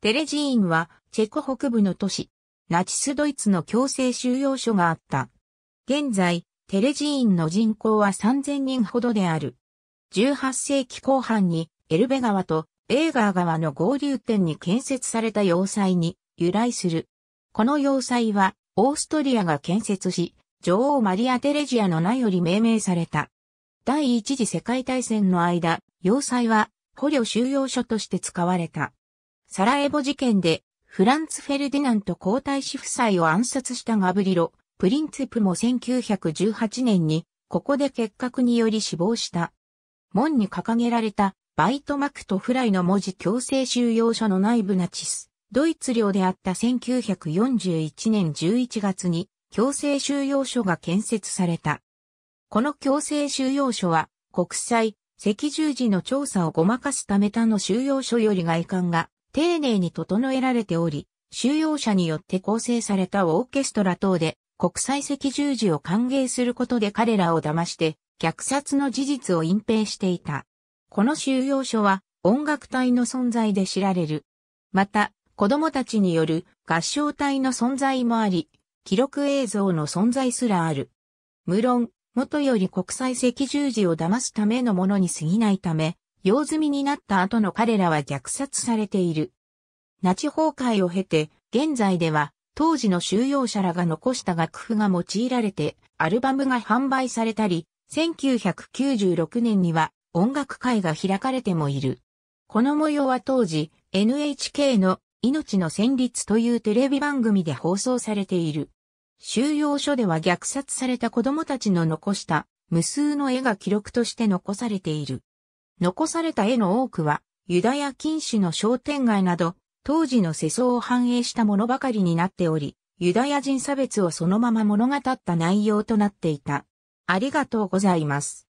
テレジーンは、チェコ北部の都市、ナチスドイツの強制収容所があった。現在、テレジーンの人口は3000人ほどである。18世紀後半に、エルベ川とエーガー川の合流点に建設された要塞に由来する。この要塞は、オーストリアが建設し、女王マリア・テレジアの名より命名された。第一次世界大戦の間、要塞は捕虜収容所として使われた。サラエボ事件で、フランツ・フェルディナント皇太子夫妻を暗殺したガブリロ、プリンツプも1918年に、ここで結核により死亡した。門に掲げられた、バイトマクトフライの文字強制収容所の内部ナチス、ドイツ領であった1941年11月に、強制収容所が建設された。この強制収容所は、国際、赤十字の調査をごまかすためたの収容所より外観が丁寧に整えられており、収容者によって構成されたオーケストラ等で国際赤十字を歓迎することで彼らを騙して虐殺の事実を隠蔽していた。この収容所は音楽隊の存在で知られる。また、子供たちによる合唱隊の存在もあり、記録映像の存在すらある。無論、元より国際赤十字を騙すためのものに過ぎないため、用済みになった後の彼らは虐殺されている。ナチ崩壊を経て、現在では当時の収容者らが残した楽譜が用いられて、アルバムが販売されたり、1996年には音楽会が開かれてもいる。この模様は当時 NHK の命の旋律というテレビ番組で放送されている。収容所では虐殺された子供たちの残した無数の絵が記録として残されている。残された絵の多くは、ユダヤ禁止の商店街など、当時の世相を反映したものばかりになっており、ユダヤ人差別をそのまま物語った内容となっていた。ありがとうございます。